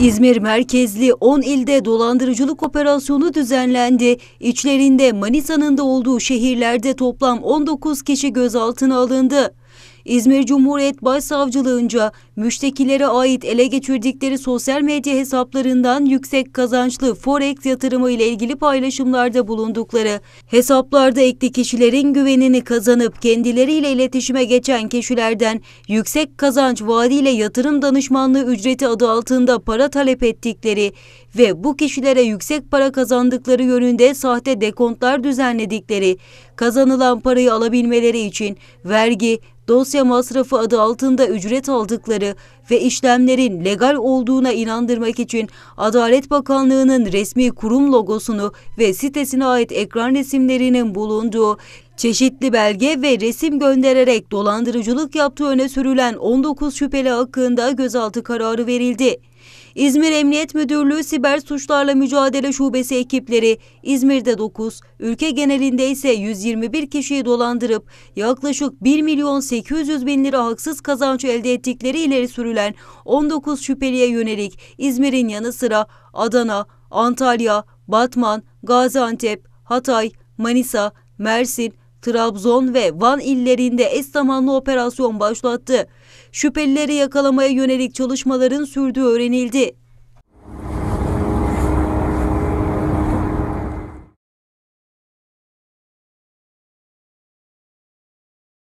İzmir merkezli 10 ilde dolandırıcılık operasyonu düzenlendi. İçlerinde Manisa'nın da olduğu şehirlerde toplam 19 kişi gözaltına alındı. İzmir Cumhuriyet Başsavcılığınca müştekilere ait ele geçirdikleri sosyal medya hesaplarından yüksek kazançlı forex yatırımı ile ilgili paylaşımlarda bulundukları, hesaplarda ekli kişilerin güvenini kazanıp kendileriyle iletişime geçen kişilerden yüksek kazanç vaadiyle yatırım danışmanlığı ücreti adı altında para talep ettikleri ve bu kişilere yüksek para kazandıkları yönünde sahte dekontlar düzenledikleri, kazanılan parayı alabilmeleri için vergi, dosya masrafı adı altında ücret aldıkları ve işlemlerin legal olduğuna inandırmak için Adalet Bakanlığı'nın resmi kurum logosunu ve sitesine ait ekran resimlerinin bulunduğu Çeşitli belge ve resim göndererek dolandırıcılık yaptığı öne sürülen 19 şüpheli hakkında gözaltı kararı verildi. İzmir Emniyet Müdürlüğü Siber Suçlarla Mücadele Şubesi ekipleri İzmir'de 9, ülke genelinde ise 121 kişiyi dolandırıp yaklaşık 1 milyon 800 bin lira haksız kazanç elde ettikleri ileri sürülen 19 şüpheliye yönelik İzmir'in yanı sıra Adana, Antalya, Batman, Gaziantep, Hatay, Manisa, Mersin, Trabzon ve Van illerinde eş zamanlı operasyon başlattı. Şüphelileri yakalamaya yönelik çalışmaların sürdüğü öğrenildi.